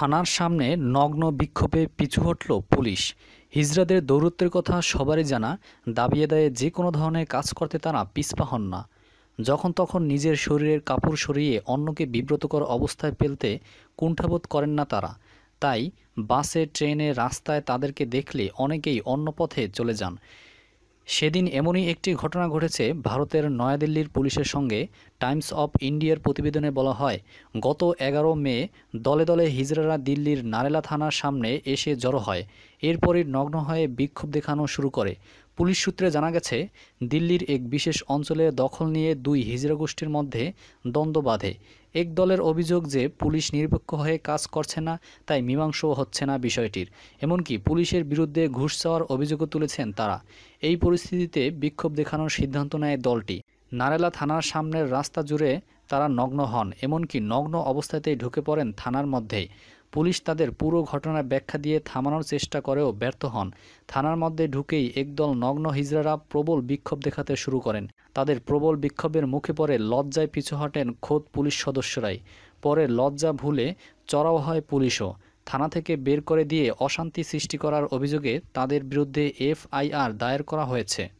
থানার সামনে নগ্ন বিক্ষোভে পিছু হটল পুলিশ হিজড়াদের দৌরত্বের কথা সবারই জানা দাবিয়ে দেয় যে কোনো ধরনের কাজ করতে তারা পিছপা হন না যখন তখন নিজের শরীরের কাপড় সরিয়ে অন্যকে বিব্রতকর অবস্থায় ফেলতে কুণ্ঠাবোধ করেন না তারা তাই বাসে ট্রেনে রাস্তায় তাদেরকে দেখলে অনেকেই অন্য পথে চলে যান সেদিন এমনই একটি ঘটনা ঘটেছে ভারতের নয়াদিল্লির পুলিশের সঙ্গে টাইমস অব ইন্ডিয়ার প্রতিবেদনে বলা হয় গত এগারো মে দলে দলে হিজরারা দিল্লির নারেলা থানার সামনে এসে জড়ো হয় এরপরই নগ্ন হয়ে বিক্ষোভ দেখানো শুরু করে পুলিশ সূত্রে জানা গেছে দিল্লির এক বিশেষ অঞ্চলে দখল নিয়ে দুই হিজড়া গোষ্ঠীর মধ্যে দ্বন্দ্ব বাঁধে এক দলের অভিযোগ যে পুলিশ নিরপেক্ষ হয়ে কাজ করছে না তাই মীমাংসাও হচ্ছে না বিষয়টির এমনকি পুলিশের বিরুদ্ধে ঘুষ চাওয়ার অভিযোগও তুলেছেন তারা এই পরিস্থিতিতে বিক্ষোভ দেখানোর সিদ্ধান্ত নেয় দলটি নারেলা থানার সামনের রাস্তা জুড়ে তারা নগ্ন হন এমনকি নগ্ন অবস্থাতেই ঢুকে পড়েন থানার মধ্যে পুলিশ তাদের পুরো ঘটনার ব্যাখ্যা দিয়ে থামানোর চেষ্টা করেও ব্যর্থ হন থানার মধ্যে ঢুকেই একদল নগ্ন হিজড়ারা প্রবল বিক্ষোভ দেখাতে শুরু করেন তাদের প্রবল বিক্ষোভের মুখে পড়ে লজ্জায় পিছু হটেন খোদ পুলিশ সদস্যরাই পরে লজ্জা ভুলে চড়াও হয় পুলিশও থানা থেকে বের করে দিয়ে অশান্তি সৃষ্টি করার অভিযোগে তাদের বিরুদ্ধে এফআইআর দায়ের করা হয়েছে